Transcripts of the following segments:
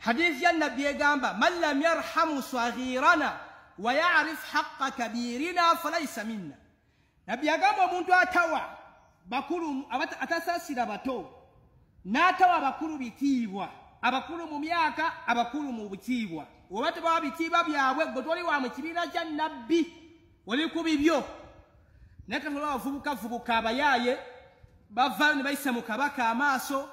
hadithi ya nabi egamba man lam yarhamu saghirana wayarif haqa kabirina falaisa minna nabi agamba omuntu atawa bakulu atasasira bato natawa abakulu bitiibwa abakulu mu myaka abakulu mu bukiibwa oba tebawa bitiibwa byabwe gwe toli wa mu kibiina kya nabbi oli ku bibyo naye katola bavubuka vubuka abayaaye bava ne bayisa mu kabaka amaaso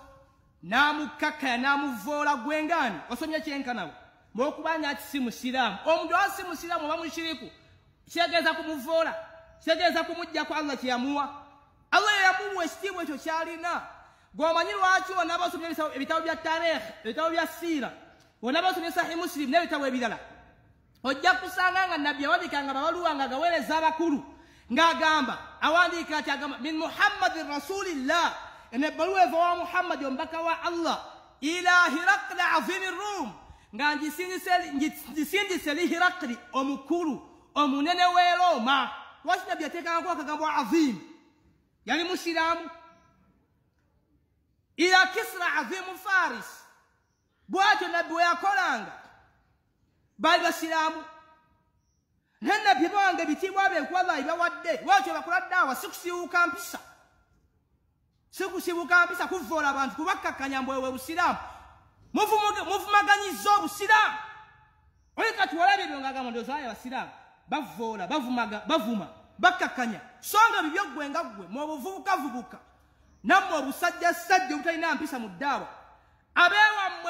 n'amukkakkaya n'amuvoola gwengaani osomye kyenkanawe lwokuba nga ati si musiraamu omuntu aba si musiraamu oba mushiriku kyegeeza kumuvoola kyegeeza kumujja ku allah kyeyamuwa allah yeyamuwa ekitiibwa ekyo kyalina gwomanyi lwaki onaba osomye ebitabo bya tarikhi ebitabo bya siira onaba osomye sahi musilimu n'ebitabo ebirala ojja kusanga nga nabbi awandiikanga babaluwa nga agaweereza abakulu ng'agamba awandiika ati agamba min muhammadin rasulillah enebbaluwa eva wa muhammadi omubaka wa allah ila hirakli azimi rum nga ngisindise li hirakli omukulu omunene we roma lwaki nabbi yateekangako akagambo azimu yali musiramu ila kisra azimu faris bwatyo nabbi we yakolanga bali basiramu nenabbi bawanga ebitiibwa bekuwalayi bawadde lwatyo bakola ddaawa sikusiiwuuka mpisa sikusibuka kabisa kuvola abantu kubakkakkanya mbwewe busiraamu muvumaganyiza obusiraamu oye kati walabye byongagamba ndoza aye abasiraamu bavoola bavuma bakkakkanya so nga bibyo ggwenga ggwe mwobuvubukavubuka nammwe obusajjasajja obutalina mpisa mu ddaawa abeewammwe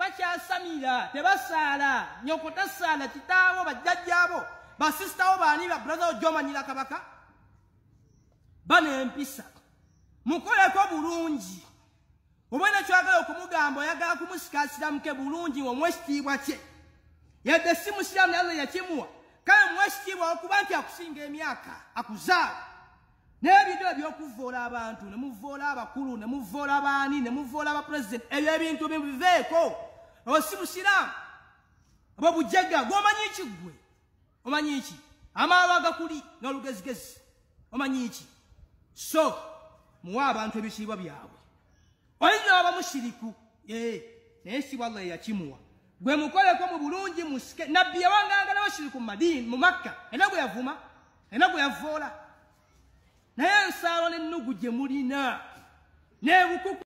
bakyasamira tebasaala nyoko tasaala kitaawo bajjajjaabo basisitawo baani babulazawo gyomanyira kabaka banempisa mukoleko bulungi omwana kyagala okumugamba oyagala kumusikasiramuke bulungi omwe ekitiibwa kye yadde simusiramu nalo yakimuwa kale omwe ekitiibwa okuba nti akusinga emyaka akuzaala naye ebintu ebyokuvoola abantu nemuvoola abakulu nemuvoola baani nemuvoola abapurezidenti ebyo ebintu bibiveeko osimusiramu oba bujaga gwomanyi ki ggwe omanyi ki amaalo agakuli n'olugezigezi omanyi ki so muwe abantu ebitiibwa byabwe oyinza aba mushiriku naye si wallahi yakimuwa gwe mukoleko mu bulungi musike nabbi yawangangalawo shiriku mu makka ena gwe yavuma ena gwe yavoola naye ensaalo n'ennugu gye mulina neebukuku